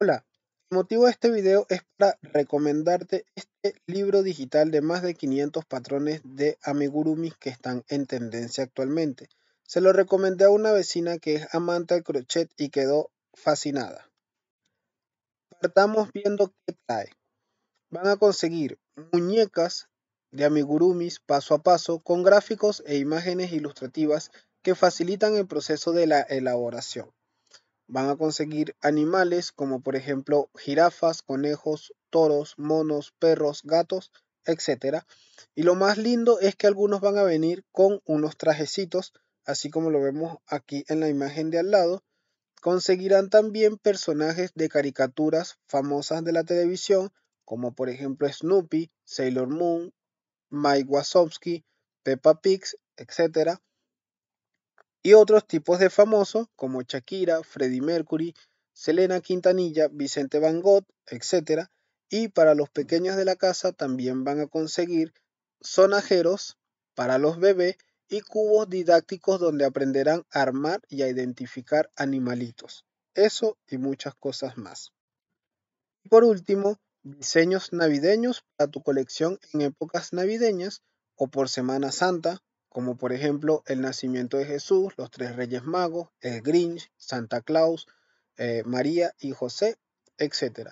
Hola, el motivo de este video es para recomendarte este libro digital de más de 500 patrones de amigurumis que están en tendencia actualmente. Se lo recomendé a una vecina que es amante del crochet y quedó fascinada. Partamos viendo qué trae. Van a conseguir muñecas de amigurumis paso a paso con gráficos e imágenes ilustrativas que facilitan el proceso de la elaboración van a conseguir animales como por ejemplo jirafas, conejos, toros, monos, perros, gatos, etc. Y lo más lindo es que algunos van a venir con unos trajecitos, así como lo vemos aquí en la imagen de al lado. Conseguirán también personajes de caricaturas famosas de la televisión, como por ejemplo Snoopy, Sailor Moon, Mike Wazowski, Peppa Pig, etc y otros tipos de famosos como Shakira, Freddie Mercury, Selena Quintanilla, Vicente Van Gogh, etc. Y para los pequeños de la casa también van a conseguir sonajeros para los bebés y cubos didácticos donde aprenderán a armar y a identificar animalitos. Eso y muchas cosas más. Y por último, diseños navideños para tu colección en épocas navideñas o por Semana Santa, como por ejemplo el nacimiento de Jesús, los tres reyes magos, el Grinch, Santa Claus, eh, María y José, etc.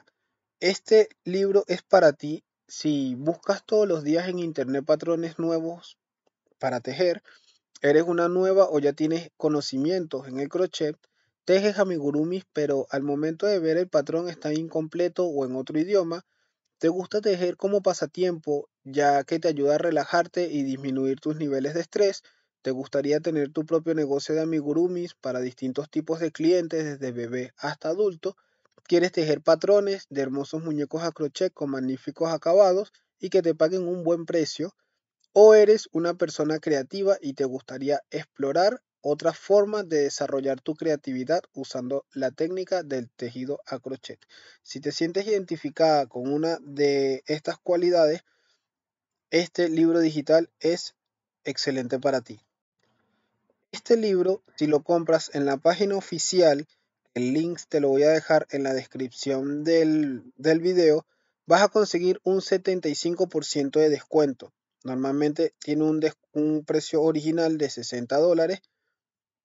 Este libro es para ti si buscas todos los días en internet patrones nuevos para tejer, eres una nueva o ya tienes conocimientos en el crochet, tejes amigurumis, pero al momento de ver el patrón está incompleto o en otro idioma, te gusta tejer como pasatiempo ya que te ayuda a relajarte y disminuir tus niveles de estrés. Te gustaría tener tu propio negocio de amigurumis para distintos tipos de clientes desde bebé hasta adulto. Quieres tejer patrones de hermosos muñecos a crochet con magníficos acabados y que te paguen un buen precio. O eres una persona creativa y te gustaría explorar otra forma de desarrollar tu creatividad usando la técnica del tejido a crochet. Si te sientes identificada con una de estas cualidades, este libro digital es excelente para ti. Este libro, si lo compras en la página oficial, el link te lo voy a dejar en la descripción del, del video, vas a conseguir un 75% de descuento. Normalmente tiene un, un, precio original de 60 dólares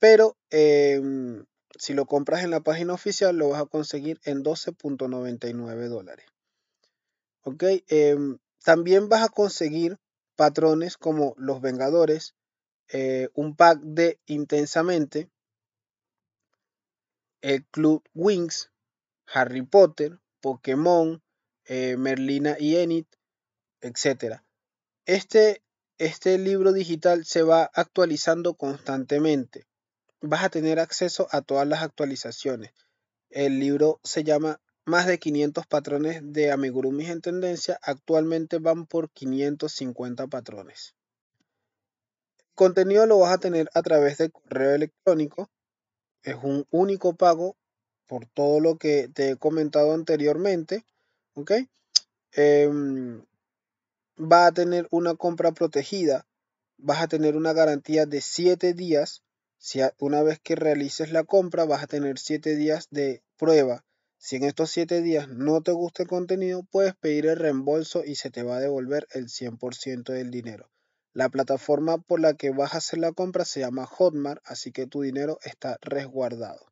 pero em, si lo compras en la página oficial, lo vas a conseguir en 12.99 dólares. Em, también vas a conseguir patrones como Los Vengadores, eh, un pack de Intensamente, el Club Wings, Harry Potter, Pokémon, eh, Merlina y Enid, etc. Este, este libro digital se va actualizando constantemente vas a tener acceso a todas las actualizaciones. El libro se llama Más de 500 patrones de amigurumis en tendencia. Actualmente van por 550 patrones. El contenido lo vas a tener a través de correo electrónico. Es un único pago por todo lo que te he comentado anteriormente. ¿Ok? Em, va a tener una compra protegida. Vas a tener una garantía de 7 días si una vez que realices la compra vas a tener 7 días de prueba. Si en estos 7 días no te gusta el contenido, puedes pedir el reembolso y se te va a devolver el 100% del dinero. La plataforma por la que vas a hacer la compra se llama Hotmart, así que tu dinero está resguardado.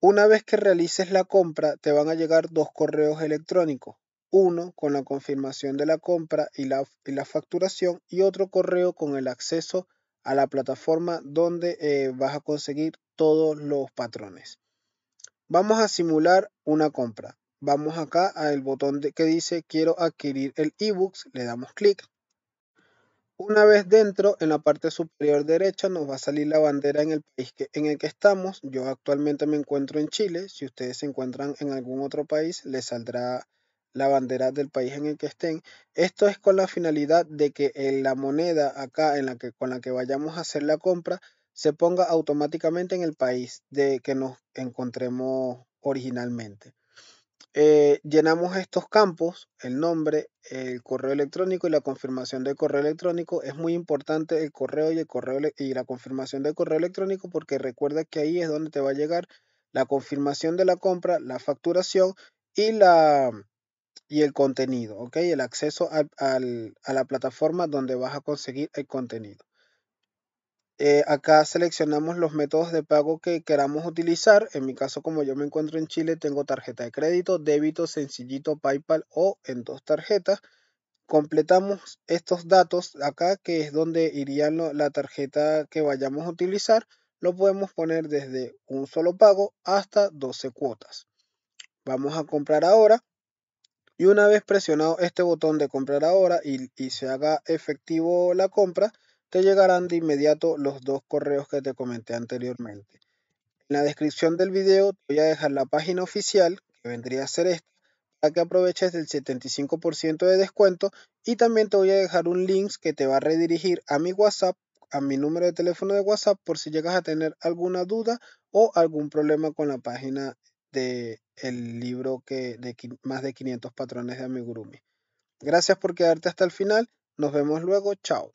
una vez que realices la compra, te van a llegar dos correos electrónicos. Uno con la confirmación de la compra y la, y la facturación y otro correo con el acceso a la plataforma donde eh, vas a conseguir todos los patrones. Vamos a simular una compra. Vamos acá al botón que dice quiero adquirir el ebooks, le damos clic. Una vez dentro, en la parte superior derecha nos va a salir la bandera en el país en el que estamos. Yo actualmente me encuentro en Chile. Si ustedes se encuentran en algún otro país, les saldrá la bandera del país en el que estén. Esto es con la finalidad de que la moneda acá en la con la que vayamos a hacer la compra se ponga automáticamente en el país de que nos encontremos originalmente. Eh, llenamos estos campos, el nombre, el correo electrónico y la confirmación de correo electrónico. Es muy importante el correo y, el correo y la confirmación de correo electrónico porque recuerda que ahí es donde te va a llegar la confirmación de la compra, la facturación y la, y el contenido, ¿ok? El acceso a la plataforma donde vas a conseguir el contenido. Eh, acá seleccionamos los métodos de pago que queramos utilizar. En mi caso, como yo me encuentro en Chile, tengo tarjeta de crédito, débito, sencillito, PayPal o en dos tarjetas. Completamos estos datos acá, que es donde iría la tarjeta que vayamos a utilizar. Lo podemos poner desde un solo pago hasta 12 cuotas. Vamos a comprar ahora. Y una vez presionado este botón de comprar ahora y, se haga efectivo la compra, te llegarán de inmediato los dos correos que te comenté anteriormente. En la descripción del video te voy a dejar la página oficial, que vendría a ser esta, para que aproveches del 75% de descuento y también te voy a dejar un link que te va a redirigir a mi WhatsApp, a mi número de teléfono de WhatsApp por si llegas a tener alguna duda o algún problema con la página del el libro que, de más de 500 patrones de amigurumi. Gracias por quedarte hasta el final. Nos vemos luego. Chao.